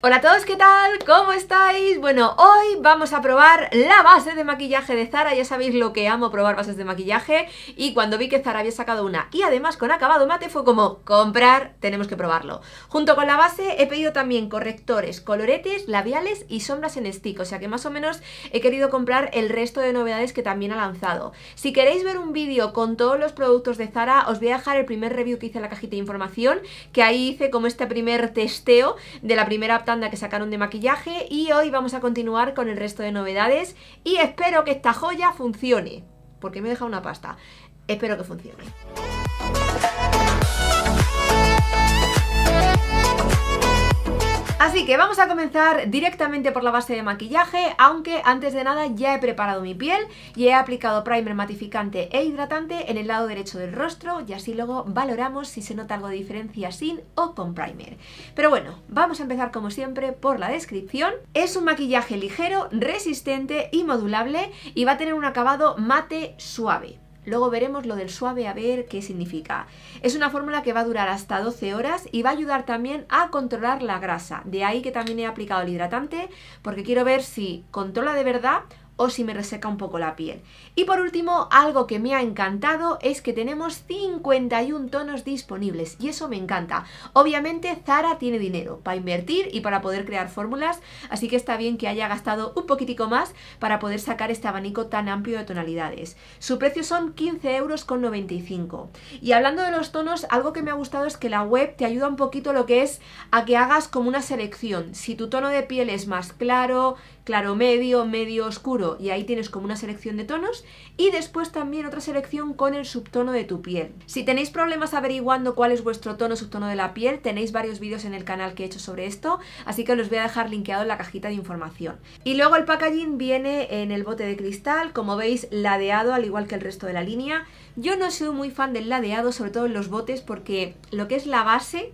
Hola a todos, ¿qué tal? ¿Cómo estáis? Bueno, hoy vamos a probar la base de maquillaje de Zara, ya sabéis lo que amo probar bases de maquillaje y cuando vi que Zara había sacado una y además con acabado mate fue como comprar, tenemos que probarlo. Junto con la base he pedido también correctores, coloretes, labiales y sombras en stick, o sea que más o menos he querido comprar el resto de novedades que también ha lanzado. Si queréis ver un vídeo con todos los productos de Zara, os voy a dejar el primer review que hice en la cajita de información, que ahí hice como este primer testeo de la primera tanda que sacaron de maquillaje y hoy vamos a continuar con el resto de novedades y espero que esta joya funcione, porque me he dejado una pasta. Espero que funcione. Así que vamos a comenzar directamente por la base de maquillaje, aunque antes de nada ya he preparado mi piel y he aplicado primer matificante e hidratante en el lado derecho del rostro y así luego valoramos si se nota algo de diferencia sin o con primer. Pero bueno, vamos a empezar como siempre por la descripción. Es un maquillaje ligero, resistente y modulable y va a tener un acabado mate suave. Luego veremos lo del suave a ver qué significa. Es una fórmula que va a durar hasta 12 horas y va a ayudar también a controlar la grasa. De ahí que también he aplicado el hidratante porque quiero ver si controla de verdad o si me reseca un poco la piel. Y por último, algo que me ha encantado es que tenemos 51 tonos disponibles y eso me encanta. Obviamente Zara tiene dinero para invertir y para poder crear fórmulas, así que está bien que haya gastado un poquitico más para poder sacar este abanico tan amplio de tonalidades. Su precio son 15 euros con Y hablando de los tonos, algo que me ha gustado es que la web te ayuda un poquito lo que es a que hagas como una selección. Si tu tono de piel es más claro, claro medio, medio oscuro, y ahí tienes como una selección de tonos y después también otra selección con el subtono de tu piel. Si tenéis problemas averiguando cuál es vuestro tono subtono de la piel, tenéis varios vídeos en el canal que he hecho sobre esto, así que los voy a dejar linkeado en la cajita de información. Y luego el packaging viene en el bote de cristal, como veis ladeado al igual que el resto de la línea. Yo no soy muy fan del ladeado, sobre todo en los botes, porque lo que es la base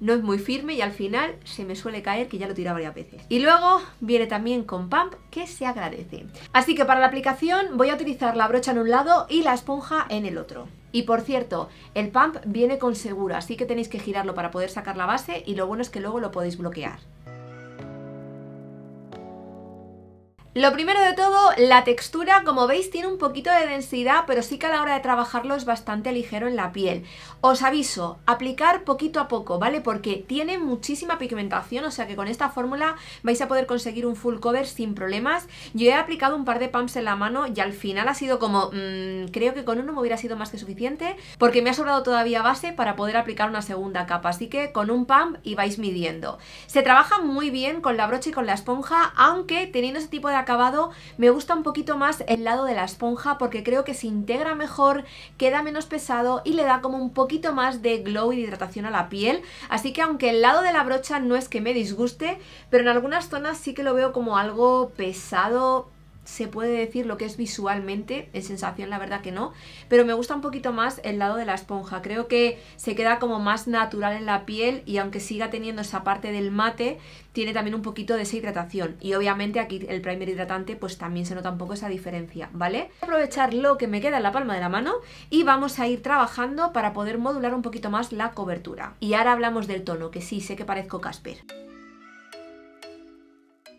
no es muy firme y al final se me suele caer que ya lo tira varias veces. Y luego viene también con pump que se agradece. Así que para la aplicación voy a utilizar la brocha en un lado y la esponja en el otro. Y por cierto, el pump viene con seguro, así que tenéis que girarlo para poder sacar la base y lo bueno es que luego lo podéis bloquear. Lo primero de todo, la textura, como veis, tiene un poquito de densidad, pero sí que a la hora de trabajarlo es bastante ligero en la piel. Os aviso, aplicar poquito a poco, ¿vale? Porque tiene muchísima pigmentación, o sea que con esta fórmula vais a poder conseguir un full cover sin problemas. Yo he aplicado un par de pumps en la mano y al final ha sido como, mm, creo que con uno me hubiera sido más que suficiente, porque me ha sobrado todavía base para poder aplicar una segunda capa, así que con un pump y vais midiendo. Se trabaja muy bien con la brocha y con la esponja, aunque teniendo ese tipo de acabado me gusta un poquito más el lado de la esponja porque creo que se integra mejor, queda menos pesado y le da como un poquito más de glow y hidratación a la piel. Así que aunque el lado de la brocha no es que me disguste, pero en algunas zonas sí que lo veo como algo pesado, se puede decir lo que es visualmente, en sensación la verdad que no, pero me gusta un poquito más el lado de la esponja, creo que se queda como más natural en la piel y aunque siga teniendo esa parte del mate, tiene también un poquito de esa hidratación y obviamente aquí el primer hidratante pues también se nota un poco esa diferencia, ¿vale? Voy a aprovechar lo que me queda en la palma de la mano y vamos a ir trabajando para poder modular un poquito más la cobertura. Y ahora hablamos del tono, que sí, sé que parezco Casper.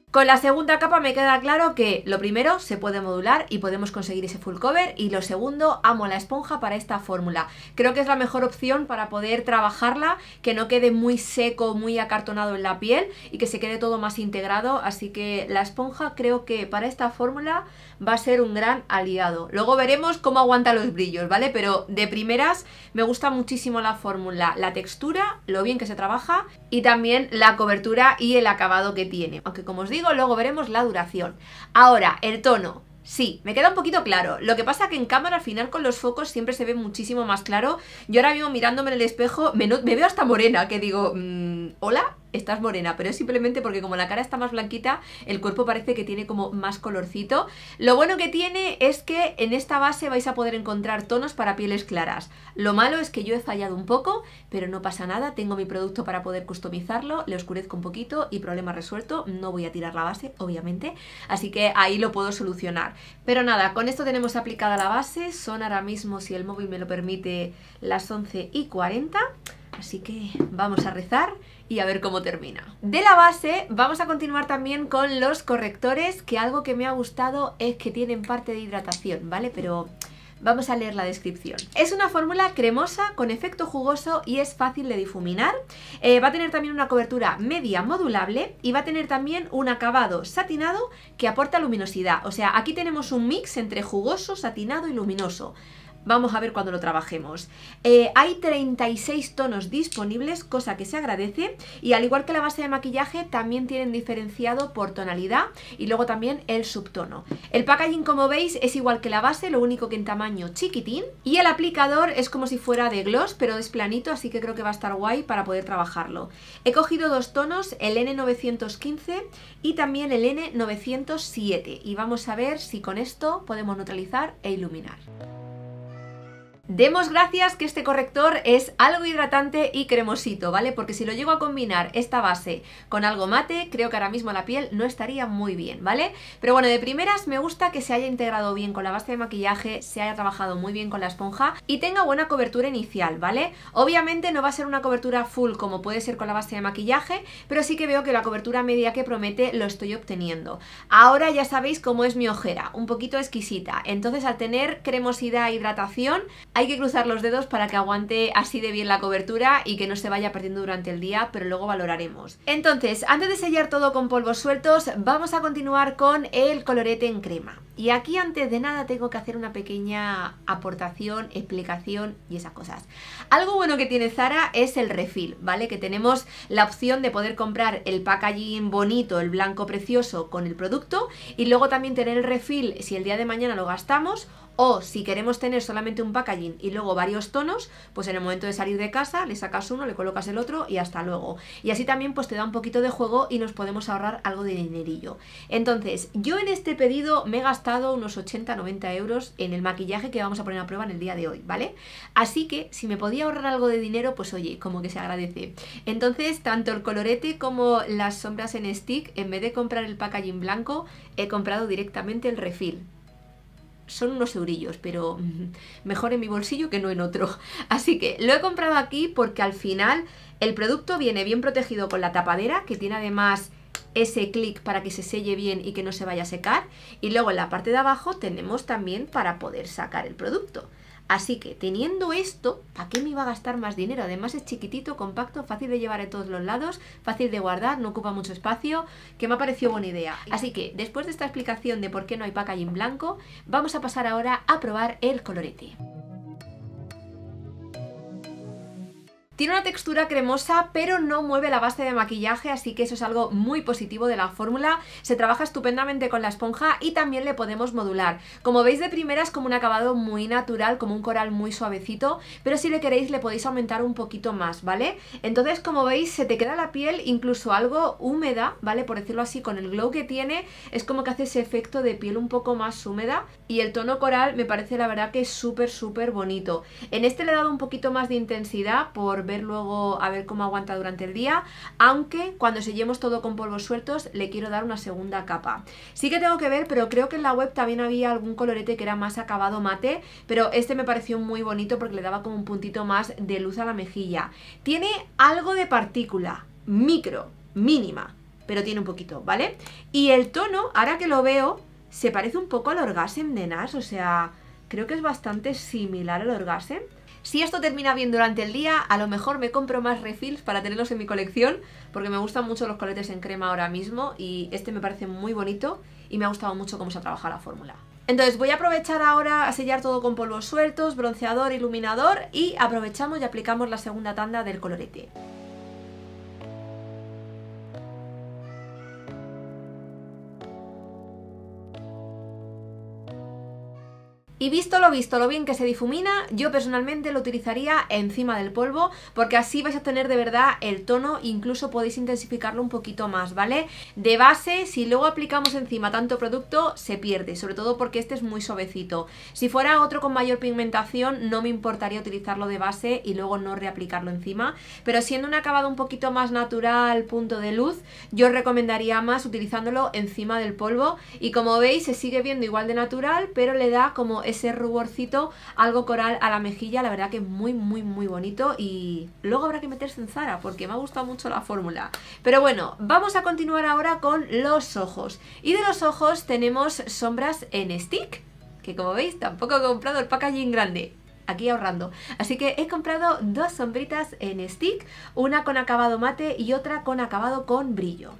Con la segunda capa me queda claro que lo primero se puede modular y podemos conseguir ese full cover y lo segundo amo la esponja para esta fórmula. Creo que es la mejor opción para poder trabajarla, que no quede muy seco, muy acartonado en la piel y que se quede todo más integrado, así que la esponja creo que para esta fórmula va a ser un gran aliado. Luego veremos cómo aguanta los brillos, ¿vale? Pero de primeras me gusta muchísimo la fórmula, la textura, lo bien que se trabaja y también la cobertura y el acabado que tiene. Aunque como os luego veremos la duración. Ahora, el tono. Sí, me queda un poquito claro. Lo que pasa que en cámara al final con los focos siempre se ve muchísimo más claro. Yo ahora mismo mirándome en el espejo me, veo hasta morena, que digo, mm, ¿hola? estás morena, pero es simplemente porque como la cara está más blanquita, el cuerpo parece que tiene como más colorcito. Lo bueno que tiene es que en esta base vais a poder encontrar tonos para pieles claras. Lo malo es que yo he fallado un poco, pero no pasa nada, tengo mi producto para poder customizarlo, le oscurezco un poquito y problema resuelto, no voy a tirar la base, obviamente, así que ahí lo puedo solucionar. Pero nada, con esto tenemos aplicada la base, son ahora mismo, si el móvil me lo permite, las 11 y 40. Así que vamos a rezar y a ver cómo termina. De la base vamos a continuar también con los correctores, que algo que me ha gustado es que tienen parte de hidratación, ¿vale? Pero Vamos a leer la descripción. Es una fórmula cremosa con efecto jugoso y es fácil de difuminar. Eh, va a tener también una cobertura media modulable y va a tener también un acabado satinado que aporta luminosidad. O sea, aquí tenemos un mix entre jugoso, satinado y luminoso. Vamos a ver cuando lo trabajemos. Eh, hay 36 tonos disponibles, cosa que se agradece. Y al igual que la base de maquillaje, también tienen diferenciado por tonalidad y luego también el subtono. El packaging, como veis, es igual que la base, lo único que en tamaño chiquitín. Y el aplicador es como si fuera de gloss, pero es planito, así que creo que va a estar guay para poder trabajarlo. He cogido dos tonos, el N915 y también el N907. Y vamos a ver si con esto podemos neutralizar e iluminar. Demos gracias que este corrector es algo hidratante y cremosito, ¿vale? Porque si lo llego a combinar esta base con algo mate, creo que ahora mismo la piel no estaría muy bien, ¿vale? Pero bueno, de primeras me gusta que se haya integrado bien con la base de maquillaje, se haya trabajado muy bien con la esponja y tenga buena cobertura inicial, ¿vale? Obviamente no va a ser una cobertura full como puede ser con la base de maquillaje, pero sí que veo que la cobertura media que promete lo estoy obteniendo. Ahora ya sabéis cómo es mi ojera, un poquito exquisita, entonces al tener cremosidad e hidratación hay que cruzar los dedos para que aguante así de bien la cobertura y que no se vaya perdiendo durante el día, pero luego valoraremos. Entonces, antes de sellar todo con polvos sueltos, vamos a continuar con el colorete en crema. Y aquí antes de nada tengo que hacer una pequeña aportación, explicación y esas cosas. Algo bueno que tiene Zara es el refil, ¿vale? Que tenemos la opción de poder comprar el packaging bonito, el blanco precioso con el producto y luego también tener el refil si el día de mañana lo gastamos o si queremos tener solamente un packaging y luego varios tonos, pues en el momento de salir de casa le sacas uno, le colocas el otro y hasta luego. Y así también pues te da un poquito de juego y nos podemos ahorrar algo de dinerillo. Entonces, yo en este pedido me he gastado unos 80-90 euros en el maquillaje que vamos a poner a prueba en el día de hoy, ¿vale? Así que si me podía ahorrar algo de dinero, pues oye, como que se agradece. Entonces, tanto el colorete como las sombras en stick, en vez de comprar el packaging blanco, he comprado directamente el refil son unos eurillos, pero mejor en mi bolsillo que no en otro. Así que lo he comprado aquí porque al final el producto viene bien protegido con la tapadera, que tiene además ese clic para que se selle bien y que no se vaya a secar. Y luego en la parte de abajo tenemos también para poder sacar el producto. Así que teniendo esto, ¿para qué me iba a gastar más dinero? Además es chiquitito, compacto, fácil de llevar a todos los lados, fácil de guardar, no ocupa mucho espacio, que me ha parecido buena idea. Así que después de esta explicación de por qué no hay en blanco, vamos a pasar ahora a probar el colorete. Tiene una textura cremosa pero no mueve la base de maquillaje así que eso es algo muy positivo de la fórmula, se trabaja estupendamente con la esponja y también le podemos modular. Como veis de primera es como un acabado muy natural, como un coral muy suavecito, pero si le queréis le podéis aumentar un poquito más, ¿vale? Entonces como veis se te queda la piel incluso algo húmeda, ¿vale? Por decirlo así, con el glow que tiene es como que hace ese efecto de piel un poco más húmeda y el tono coral me parece la verdad que es súper súper bonito. En este le he dado un poquito más de intensidad por ver luego a ver cómo aguanta durante el día, aunque cuando sellemos todo con polvos sueltos le quiero dar una segunda capa. Sí que tengo que ver, pero creo que en la web también había algún colorete que era más acabado mate, pero este me pareció muy bonito porque le daba como un puntito más de luz a la mejilla. Tiene algo de partícula, micro, mínima, pero tiene un poquito, ¿vale? Y el tono, ahora que lo veo, se parece un poco al Orgasm de Nash, o sea, creo que es bastante similar al Orgasm. Si esto termina bien durante el día, a lo mejor me compro más refills para tenerlos en mi colección, porque me gustan mucho los coletes en crema ahora mismo y este me parece muy bonito y me ha gustado mucho cómo se ha trabajado la fórmula. Entonces voy a aprovechar ahora a sellar todo con polvos sueltos, bronceador, iluminador y aprovechamos y aplicamos la segunda tanda del colorete. Y visto lo visto, lo bien que se difumina, yo personalmente lo utilizaría encima del polvo porque así vais a tener de verdad el tono, incluso podéis intensificarlo un poquito más, ¿vale? De base, si luego aplicamos encima tanto producto, se pierde, sobre todo porque este es muy suavecito. Si fuera otro con mayor pigmentación, no me importaría utilizarlo de base y luego no reaplicarlo encima, pero siendo un acabado un poquito más natural, punto de luz, yo recomendaría más utilizándolo encima del polvo y como veis se sigue viendo igual de natural, pero le da como ese ruborcito, algo coral a la mejilla, la verdad que es muy, muy, muy bonito y luego habrá que meterse en Zara porque me ha gustado mucho la fórmula. Pero bueno, vamos a continuar ahora con los ojos. Y de los ojos tenemos sombras en stick, que como veis tampoco he comprado el packaging grande aquí ahorrando. Así que he comprado dos sombritas en stick, una con acabado mate y otra con acabado con brillo.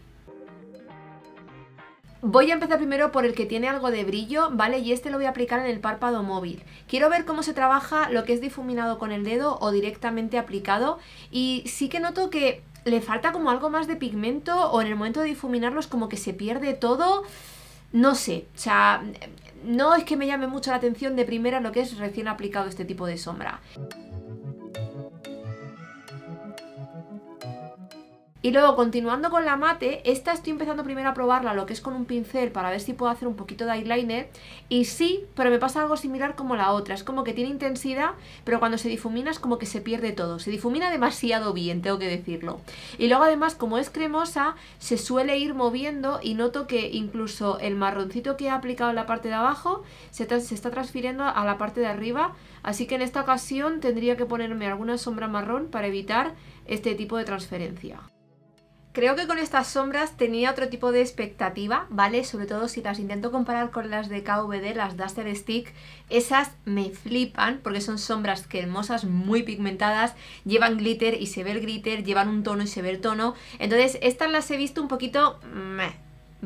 Voy a empezar primero por el que tiene algo de brillo, ¿vale? Y este lo voy a aplicar en el párpado móvil. Quiero ver cómo se trabaja lo que es difuminado con el dedo o directamente aplicado. Y sí que noto que le falta como algo más de pigmento o en el momento de difuminarlos como que se pierde todo. No sé, o sea, no es que me llame mucho la atención de primera lo que es recién aplicado este tipo de sombra. Y luego, continuando con la mate, esta estoy empezando primero a probarla, lo que es con un pincel, para ver si puedo hacer un poquito de eyeliner. Y sí, pero me pasa algo similar como la otra. Es como que tiene intensidad, pero cuando se difumina es como que se pierde todo. Se difumina demasiado bien, tengo que decirlo. Y luego, además, como es cremosa, se suele ir moviendo y noto que incluso el marroncito que he aplicado en la parte de abajo se, está transfiriendo a la parte de arriba. Así que en esta ocasión tendría que ponerme alguna sombra marrón para evitar este tipo de transferencia. Creo que con estas sombras tenía otro tipo de expectativa, ¿vale? Sobre todo si las intento comparar con las de KVD, las Duster Stick, esas me flipan porque son sombras que hermosas, muy pigmentadas, llevan glitter y se ve el glitter, llevan un tono y se ve el tono. Entonces, estas las he visto un poquito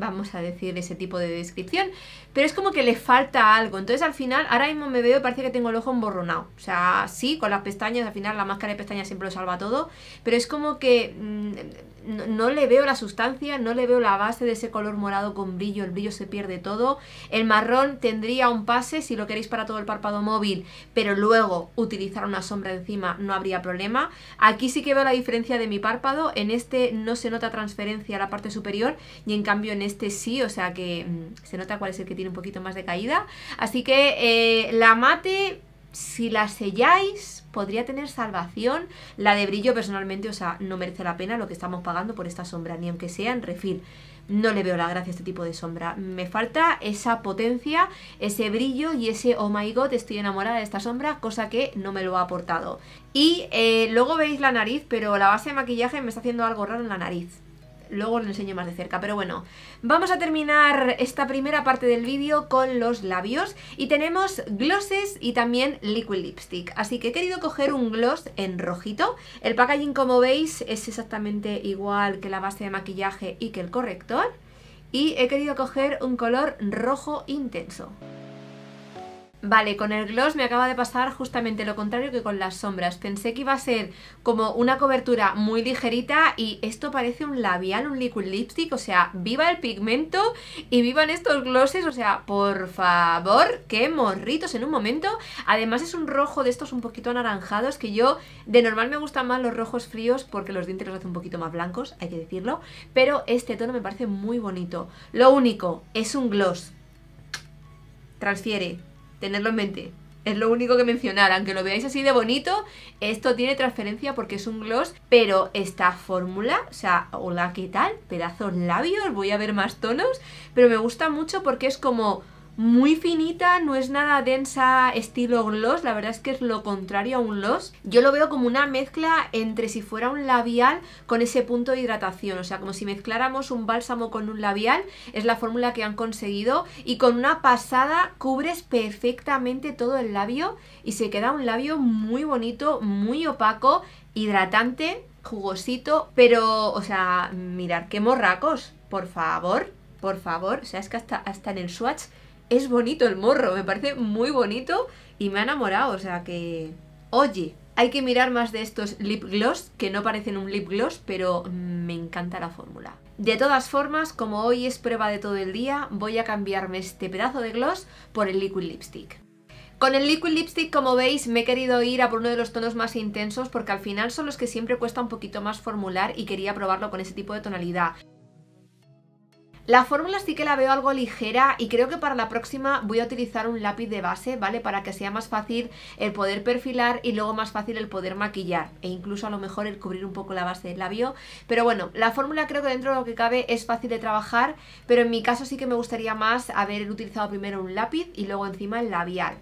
vamos a decir ese tipo de descripción, pero es como que le falta algo. Entonces al final, ahora mismo me veo y parece que tengo el ojo emborronado. O sea, sí, con las pestañas, al final la máscara de pestañas siempre lo salva todo, pero es como que mm, no, le veo la sustancia, no le veo la base de ese color morado con brillo, el brillo se pierde todo. El marrón tendría un pase si lo queréis para todo el párpado móvil, pero luego utilizar una sombra encima no habría problema. Aquí sí que veo la diferencia de mi párpado, en este no se nota transferencia a la parte superior y en cambio en este este sí, o sea que mm, se nota cuál es el que tiene un poquito más de caída. Así que eh, la mate, si la selláis, podría tener salvación. La de brillo personalmente, o sea, no merece la pena lo que estamos pagando por esta sombra, ni aunque sea en refil. No le veo la gracia a este tipo de sombra. Me falta esa potencia, ese brillo y ese oh my god, estoy enamorada de esta sombra, cosa que no me lo ha aportado. Y eh, luego veis la nariz, pero la base de maquillaje me está haciendo algo raro en la nariz luego os lo enseño más de cerca, pero bueno. Vamos a terminar esta primera parte del vídeo con los labios y tenemos glosses y también liquid lipstick. Así que he querido coger un gloss en rojito. El packaging, como veis, es exactamente igual que la base de maquillaje y que el corrector. Y he querido coger un color rojo intenso. Vale, con el gloss me acaba de pasar justamente lo contrario que con las sombras. Pensé que iba a ser como una cobertura muy ligerita y esto parece un labial, un liquid lipstick, o sea, viva el pigmento y vivan estos glosses, o sea, por favor, qué morritos en un momento. Además es un rojo de estos un poquito anaranjados que yo, de normal me gustan más los rojos fríos porque los dientes los hace un poquito más blancos, hay que decirlo, pero este tono me parece muy bonito. Lo único, es un gloss. Transfiere Tenerlo en mente. Es lo único que mencionar, aunque lo veáis así de bonito, esto tiene transferencia porque es un gloss, pero esta fórmula, o sea, hola, ¿qué tal? Pedazos labios, voy a ver más tonos, pero me gusta mucho porque es como muy finita, no es nada densa estilo gloss, la verdad es que es lo contrario a un gloss. Yo lo veo como una mezcla entre si fuera un labial con ese punto de hidratación, o sea, como si mezcláramos un bálsamo con un labial, es la fórmula que han conseguido y con una pasada cubres perfectamente todo el labio y se queda un labio muy bonito, muy opaco, hidratante, jugosito, pero, o sea, mirad qué morracos, por favor. Por favor, o sea, es que hasta, hasta en el swatch es bonito el morro, me parece muy bonito y me ha enamorado, o sea que... Oye, hay que mirar más de estos lip gloss, que no parecen un lip gloss, pero me encanta la fórmula. De todas formas, como hoy es prueba de todo el día, voy a cambiarme este pedazo de gloss por el liquid lipstick. Con el liquid lipstick, como veis, me he querido ir a por uno de los tonos más intensos porque al final son los que siempre cuesta un poquito más formular y quería probarlo con ese tipo de tonalidad. La fórmula sí que la veo algo ligera y creo que para la próxima voy a utilizar un lápiz de base, ¿vale? Para que sea más fácil el poder perfilar y luego más fácil el poder maquillar e incluso a lo mejor el cubrir un poco la base del labio. Pero bueno, la fórmula creo que dentro de lo que cabe es fácil de trabajar, pero en mi caso sí que me gustaría más haber utilizado primero un lápiz y luego encima el labial.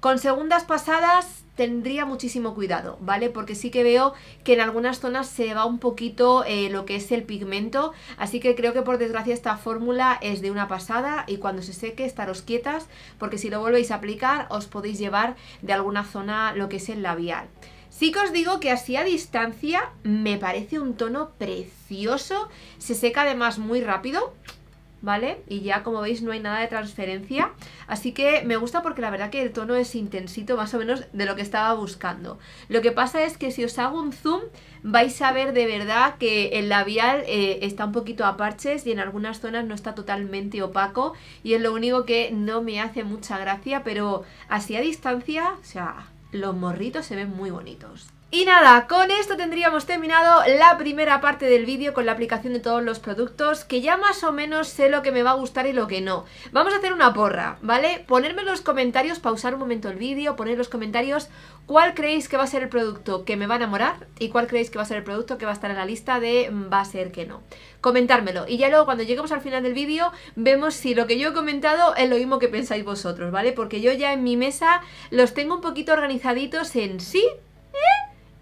Con segundas pasadas tendría muchísimo cuidado, ¿vale? Porque sí que veo que en algunas zonas se va un poquito eh, lo que es el pigmento, así que creo que por desgracia esta fórmula es de una pasada y cuando se seque estaros quietas porque si lo volvéis a aplicar os podéis llevar de alguna zona lo que es el labial. Sí que os digo que así a distancia me parece un tono precioso, se seca además muy rápido, ¿vale? Y ya como veis no hay nada de transferencia, así que me gusta porque la verdad que el tono es intensito más o menos de lo que estaba buscando. Lo que pasa es que si os hago un zoom vais a ver de verdad que el labial eh, está un poquito a parches y en algunas zonas no está totalmente opaco y es lo único que no me hace mucha gracia, pero así a distancia, o sea, los morritos se ven muy bonitos. Y nada, con esto tendríamos terminado la primera parte del vídeo con la aplicación de todos los productos, que ya más o menos sé lo que me va a gustar y lo que no. Vamos a hacer una porra, ¿vale? Ponerme en los comentarios, pausar un momento el vídeo, poner en los comentarios cuál creéis que va a ser el producto que me va a enamorar y cuál creéis que va a ser el producto que va a estar en la lista de mm, va a ser que no. Comentármelo y ya luego cuando lleguemos al final del vídeo vemos si lo que yo he comentado es lo mismo que pensáis vosotros, ¿vale? Porque yo ya en mi mesa los tengo un poquito organizaditos en sí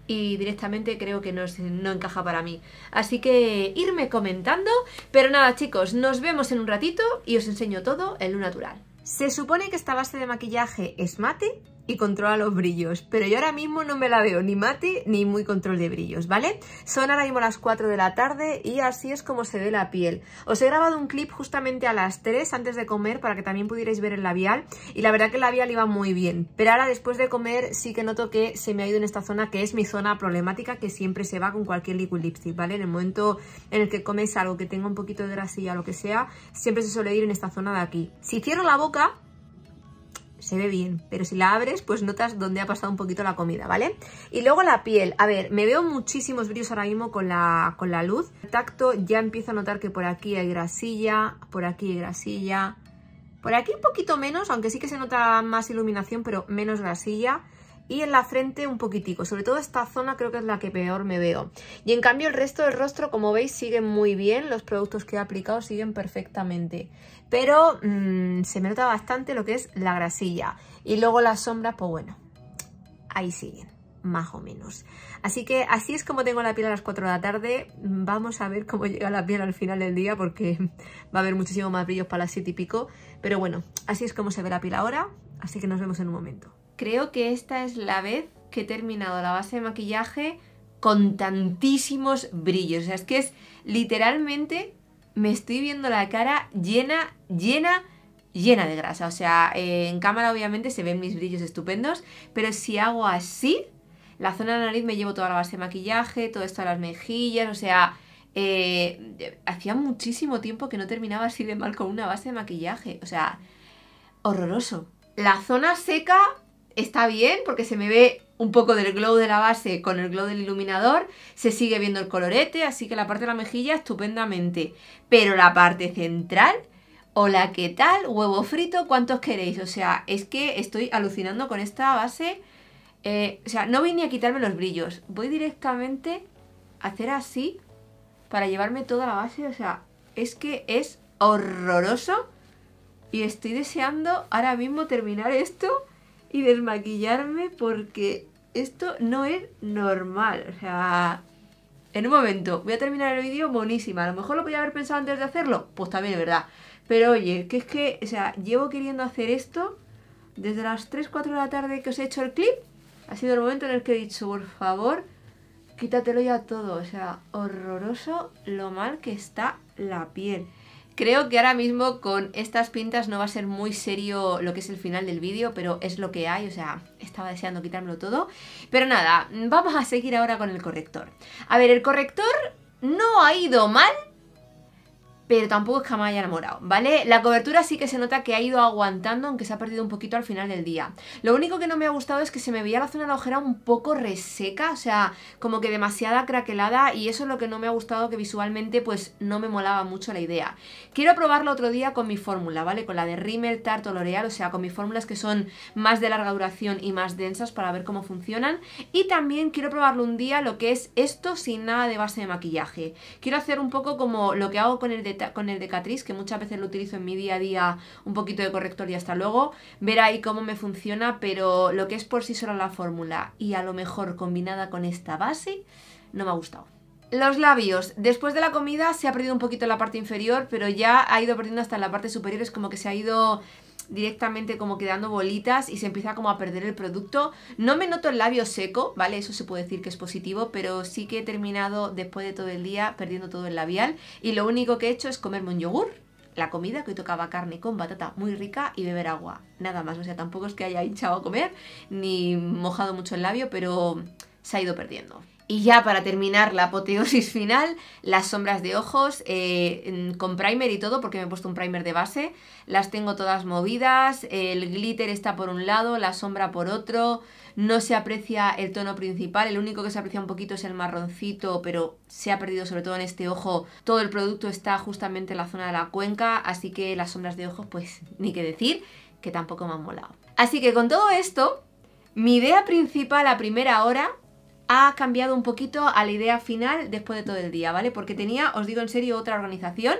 y directamente creo que no, no encaja para mí. Así que irme comentando, pero nada chicos, nos vemos en un ratito y os enseño todo en lo natural. Se supone que esta base de maquillaje es mate, y controla los brillos. Pero yo ahora mismo no me la veo ni mate ni muy control de brillos, ¿vale? Son ahora mismo las 4 de la tarde y así es como se ve la piel. Os he grabado un clip justamente a las 3 antes de comer para que también pudierais ver el labial y la verdad que el labial iba muy bien. Pero ahora después de comer sí que noto que se me ha ido en esta zona que es mi zona problemática que siempre se va con cualquier liquid lipstick, ¿vale? En el momento en el que comes algo que tenga un poquito de grasilla o lo que sea, siempre se suele ir en esta zona de aquí. Si cierro la boca, se ve bien, pero si la abres, pues notas dónde ha pasado un poquito la comida, ¿vale? Y luego la piel, a ver, me veo muchísimos brillos ahora mismo con la, con la luz. El tacto ya empiezo a notar que por aquí hay grasilla, por aquí hay grasilla, por aquí un poquito menos, aunque sí que se nota más iluminación, pero menos grasilla y en la frente un poquitico. Sobre todo esta zona creo que es la que peor me veo. Y en cambio el resto del rostro, como veis, sigue muy bien. Los productos que he aplicado siguen perfectamente. Pero mm, se me nota bastante lo que es la grasilla. Y luego las sombras, pues bueno, ahí siguen más o menos. Así que así es como tengo la piel a las 4 de la tarde. Vamos a ver cómo llega la piel al final del día porque va a haber muchísimo más brillos para las 7 y pico. Pero bueno, así es como se ve la piel ahora. Así que nos vemos en un momento creo que esta es la vez que he terminado la base de maquillaje con tantísimos brillos. O sea, es que es literalmente me estoy viendo la cara llena, llena, llena de grasa. O sea, eh, en cámara obviamente se ven mis brillos estupendos, pero si hago así, la zona de la nariz me llevo toda la base de maquillaje, todo esto a las mejillas, o sea, eh, hacía muchísimo tiempo que no terminaba así de mal con una base de maquillaje. O sea, horroroso. La zona seca está bien porque se me ve un poco del glow de la base con el glow del iluminador, se sigue viendo el colorete, así que la parte de la mejilla estupendamente. Pero la parte central, hola, ¿qué tal? Huevo frito, ¿cuántos queréis? O sea, es que estoy alucinando con esta base. Eh, o sea, no voy ni a quitarme los brillos, voy directamente a hacer así para llevarme toda la base, o sea, es que es horroroso y estoy deseando ahora mismo terminar esto y desmaquillarme porque esto no es normal. O sea, en un momento, voy a terminar el vídeo buenísima. A lo mejor lo podía haber pensado antes de hacerlo, pues también es verdad. Pero oye, que es que, o sea, llevo queriendo hacer esto desde las 3, 4 de la tarde que os he hecho el clip. Ha sido el momento en el que he dicho, por favor, quítatelo ya todo. O sea, horroroso lo mal que está la piel. Creo que ahora mismo con estas pintas no va a ser muy serio lo que es el final del vídeo, pero es lo que hay, o sea, estaba deseando quitármelo todo. Pero nada, vamos a seguir ahora con el corrector. A ver, el corrector no ha ido mal, pero tampoco es que me haya enamorado, ¿vale? La cobertura sí que se nota que ha ido aguantando, aunque se ha perdido un poquito al final del día. Lo único que no me ha gustado es que se me veía la zona de la ojera un poco reseca, o sea, como que demasiada craquelada, y eso es lo que no me ha gustado, que visualmente pues no me molaba mucho la idea. Quiero probarlo otro día con mi fórmula, ¿vale? Con la de Rimmel, Tarte o L'Oreal, o sea, con mis fórmulas que son más de larga duración y más densas para ver cómo funcionan. Y también quiero probarlo un día lo que es esto sin nada de base de maquillaje. Quiero hacer un poco como lo que hago con el de con el de que muchas veces lo utilizo en mi día a día, un poquito de corrector y hasta luego, ver ahí cómo me funciona, pero lo que es por sí sola la fórmula y a lo mejor combinada con esta base, no me ha gustado. Los labios. Después de la comida se ha perdido un poquito la parte inferior, pero ya ha ido perdiendo hasta la parte superior, es como que se ha ido directamente como quedando bolitas y se empieza como a perder el producto. No me noto el labio seco, ¿vale? Eso se puede decir que es positivo, pero sí que he terminado después de todo el día perdiendo todo el labial y lo único que he hecho es comerme un yogur. La comida que hoy tocaba carne con batata muy rica y beber agua. Nada más, o sea, tampoco es que haya hinchado a comer ni mojado mucho el labio, pero se ha ido perdiendo. Y ya para terminar la apoteosis final, las sombras de ojos eh, con primer y todo, porque me he puesto un primer de base. Las tengo todas movidas, el glitter está por un lado, la sombra por otro, no se aprecia el tono principal, el único que se aprecia un poquito es el marroncito, pero se ha perdido sobre todo en este ojo. Todo el producto está justamente en la zona de la cuenca, así que las sombras de ojos, pues ni que decir, que tampoco me han molado. Así que con todo esto, mi idea principal a primera hora ha cambiado un poquito a la idea final después de todo el día, ¿vale? Porque tenía, os digo en serio, otra organización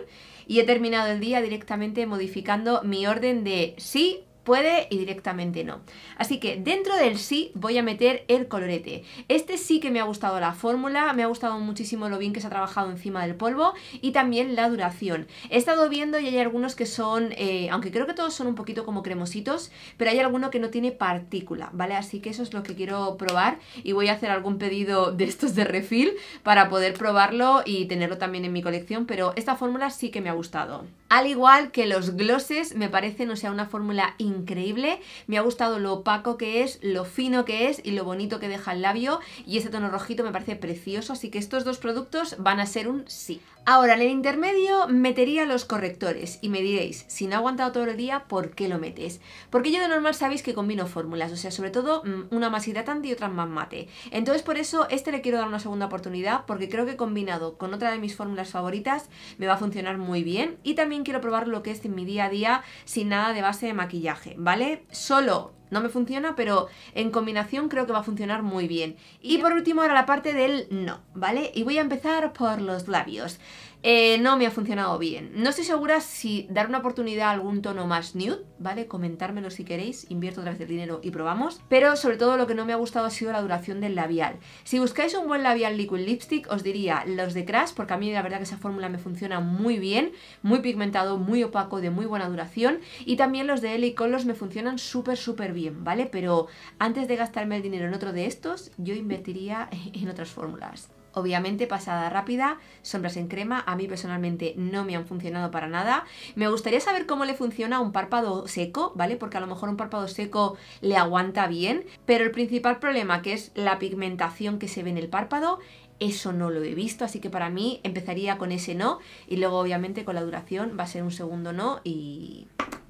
y he terminado el día directamente modificando mi orden de sí puede y directamente no. Así que dentro del sí voy a meter el colorete. Este sí que me ha gustado la fórmula, me ha gustado muchísimo lo bien que se ha trabajado encima del polvo y también la duración. He estado viendo y hay algunos que son, eh, aunque creo que todos son un poquito como cremositos, pero hay alguno que no tiene partícula, ¿vale? Así que eso es lo que quiero probar y voy a hacer algún pedido de estos de refil para poder probarlo y tenerlo también en mi colección, pero esta fórmula sí que me ha gustado. Al igual que los glosses, me parece no sea, una fórmula increíble. Me ha gustado lo opaco que es, lo fino que es y lo bonito que deja el labio. Y ese tono rojito me parece precioso, así que estos dos productos van a ser un sí. Ahora, en el intermedio metería los correctores y me diréis, si no ha aguantado todo el día, ¿por qué lo metes? Porque yo de normal sabéis que combino fórmulas, o sea, sobre todo mm, una más hidratante y otra más mate. Entonces, por eso, este le quiero dar una segunda oportunidad, porque creo que combinado con otra de mis fórmulas favoritas me va a funcionar muy bien. Y también quiero probar lo que es en mi día a día sin nada de base de maquillaje, ¿vale? Solo no me funciona, pero en combinación creo que va a funcionar muy bien. Y por último, ahora la parte del no, ¿vale? Y voy a empezar por los labios. Eh, no me ha funcionado bien. No estoy segura si dar una oportunidad a algún tono más nude, ¿vale? Comentármelo si queréis, invierto otra vez el dinero y probamos. Pero sobre todo lo que no me ha gustado ha sido la duración del labial. Si buscáis un buen labial liquid lipstick, os diría los de Crash, porque a mí la verdad que esa fórmula me funciona muy bien, muy pigmentado, muy opaco, de muy buena duración. Y también los de L.A. Colors me funcionan súper, súper bien, ¿vale? Pero antes de gastarme el dinero en otro de estos, yo invertiría en otras fórmulas obviamente pasada rápida, sombras en crema, a mí personalmente no me han funcionado para nada. Me gustaría saber cómo le funciona un párpado seco, ¿vale? Porque a lo mejor un párpado seco le aguanta bien, pero el principal problema que es la pigmentación que se ve en el párpado eso no lo he visto, así que para mí empezaría con ese no y luego obviamente con la duración va a ser un segundo no y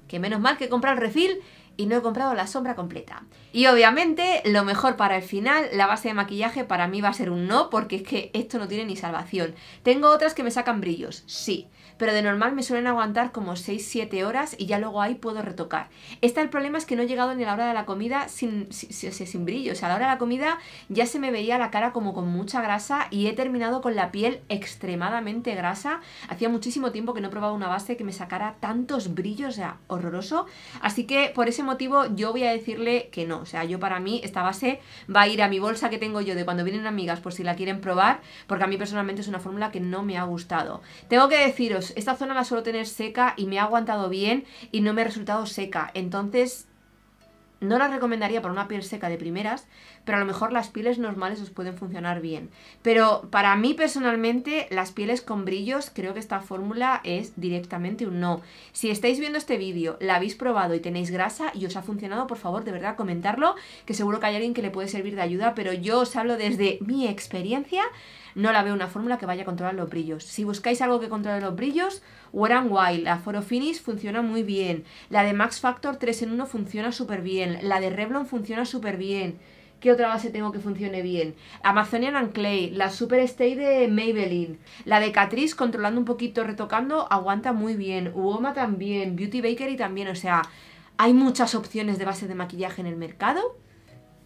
que menos mal que comprar el refil y no he comprado la sombra completa. Y obviamente, lo mejor para el final, la base de maquillaje para mí va a ser un no, porque es que esto no tiene ni salvación. Tengo otras que me sacan brillos, sí, pero de normal me suelen aguantar como 6-7 horas y ya luego ahí puedo retocar. está el problema es que no he llegado ni a la hora de la comida sin, sin, brillo, o sea, a la hora de la comida ya se me veía la cara como con mucha grasa y he terminado con la piel extremadamente grasa. Hacía muchísimo tiempo que no probaba una base que me sacara tantos brillos, o sea, horroroso. Así que por ese motivo yo voy a decirle que no. O sea, yo para mí esta base va a ir a mi bolsa que tengo yo de cuando vienen amigas por si la quieren probar, porque a mí personalmente es una fórmula que no me ha gustado. Tengo que deciros, esta zona la suelo tener seca y me ha aguantado bien y no me ha resultado seca. Entonces, no la recomendaría para una piel seca de primeras, pero a lo mejor las pieles normales os pueden funcionar bien. Pero para mí personalmente, las pieles con brillos, creo que esta fórmula es directamente un no. Si estáis viendo este vídeo, la habéis probado y tenéis grasa y os ha funcionado, por favor, de verdad, comentarlo, que seguro que hay alguien que le puede servir de ayuda, pero yo os hablo desde mi experiencia no la veo una fórmula que vaya a controlar los brillos. Si buscáis algo que controle los brillos, Wear and Wild, la Foro Finish funciona muy bien, la de Max Factor 3 en 1 funciona súper bien, la de Revlon funciona súper bien. ¿Qué otra base tengo que funcione bien? Amazonian and Clay, la Super Stay de Maybelline, la de Catrice controlando un poquito, retocando, aguanta muy bien, Uoma también, Beauty Bakery también, o sea, hay muchas opciones de base de maquillaje en el mercado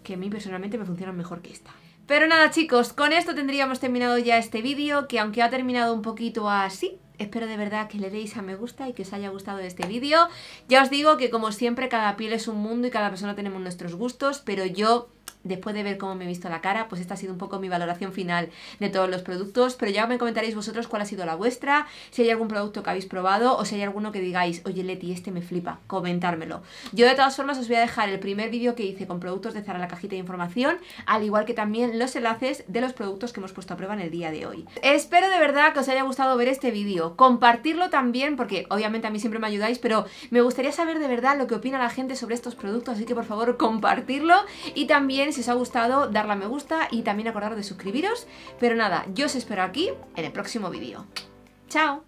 que a mí personalmente me funcionan mejor que esta. Pero nada chicos, con esto tendríamos terminado ya este vídeo, que aunque ha terminado un poquito así, espero de verdad que le deis a me gusta y que os haya gustado este vídeo. Ya os digo que como siempre cada piel es un mundo y cada persona tenemos nuestros gustos, pero yo después de ver cómo me he visto la cara, pues esta ha sido un poco mi valoración final de todos los productos, pero ya me comentaréis vosotros cuál ha sido la vuestra, si hay algún producto que habéis probado o si hay alguno que digáis, oye Leti, este me flipa, comentármelo. Yo de todas formas os voy a dejar el primer vídeo que hice con productos de Zara la cajita de información, al igual que también los enlaces de los productos que hemos puesto a prueba en el día de hoy. Espero de verdad que os haya gustado ver este vídeo, compartirlo también, porque obviamente a mí siempre me ayudáis, pero me gustaría saber de verdad lo que opina la gente sobre estos productos, así que por favor compartirlo y también si os ha gustado, darle a me gusta y también acordaros de suscribiros. Pero nada, yo os espero aquí en el próximo vídeo. ¡Chao!